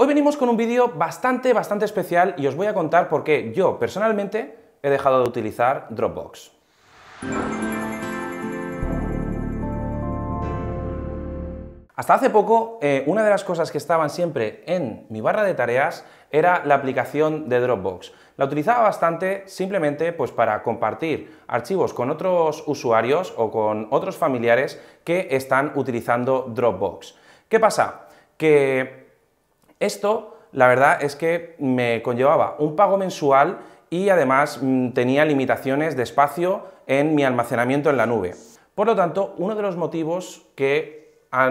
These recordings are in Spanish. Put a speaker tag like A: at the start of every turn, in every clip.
A: Hoy venimos con un vídeo bastante, bastante especial y os voy a contar por qué yo personalmente he dejado de utilizar Dropbox. Hasta hace poco, eh, una de las cosas que estaban siempre en mi barra de tareas era la aplicación de Dropbox. La utilizaba bastante simplemente pues, para compartir archivos con otros usuarios o con otros familiares que están utilizando Dropbox. ¿Qué pasa? Que esto, la verdad, es que me conllevaba un pago mensual y además mm, tenía limitaciones de espacio en mi almacenamiento en la nube. Por lo tanto, uno de los motivos que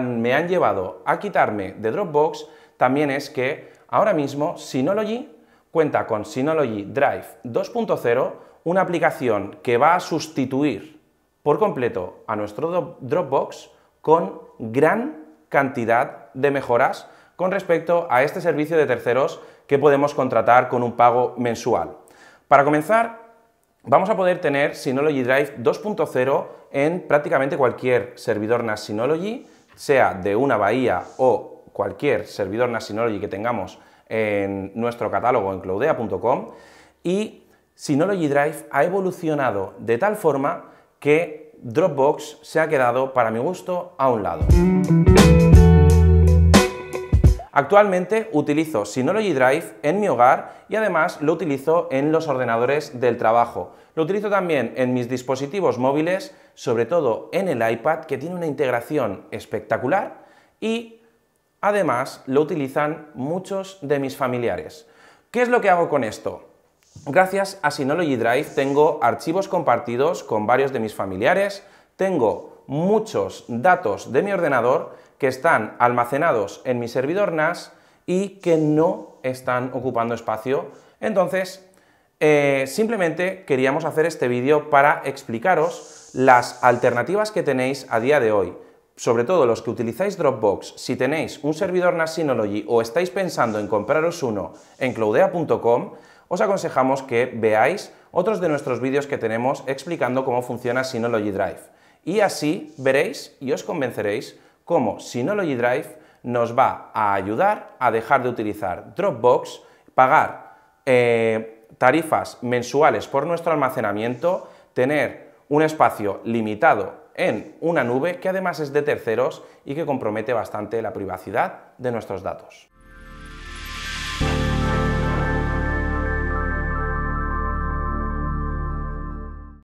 A: me han llevado a quitarme de Dropbox también es que ahora mismo Synology cuenta con Synology Drive 2.0, una aplicación que va a sustituir por completo a nuestro Dropbox con gran cantidad de mejoras con respecto a este servicio de terceros que podemos contratar con un pago mensual. Para comenzar, vamos a poder tener Synology Drive 2.0 en prácticamente cualquier servidor NAS Synology, sea de una bahía o cualquier servidor NAS Synology que tengamos en nuestro catálogo en cloudea.com y Synology Drive ha evolucionado de tal forma que Dropbox se ha quedado, para mi gusto, a un lado. Actualmente utilizo Synology Drive en mi hogar y además lo utilizo en los ordenadores del trabajo. Lo utilizo también en mis dispositivos móviles, sobre todo en el iPad, que tiene una integración espectacular y además lo utilizan muchos de mis familiares. ¿Qué es lo que hago con esto? Gracias a Synology Drive tengo archivos compartidos con varios de mis familiares, tengo muchos datos de mi ordenador que están almacenados en mi servidor NAS y que no están ocupando espacio. Entonces, eh, simplemente queríamos hacer este vídeo para explicaros las alternativas que tenéis a día de hoy. Sobre todo los que utilizáis Dropbox, si tenéis un servidor NAS Synology o estáis pensando en compraros uno en cloudea.com, os aconsejamos que veáis otros de nuestros vídeos que tenemos explicando cómo funciona Synology Drive y así veréis y os convenceréis cómo Synology Drive nos va a ayudar a dejar de utilizar Dropbox, pagar eh, tarifas mensuales por nuestro almacenamiento, tener un espacio limitado en una nube que además es de terceros y que compromete bastante la privacidad de nuestros datos.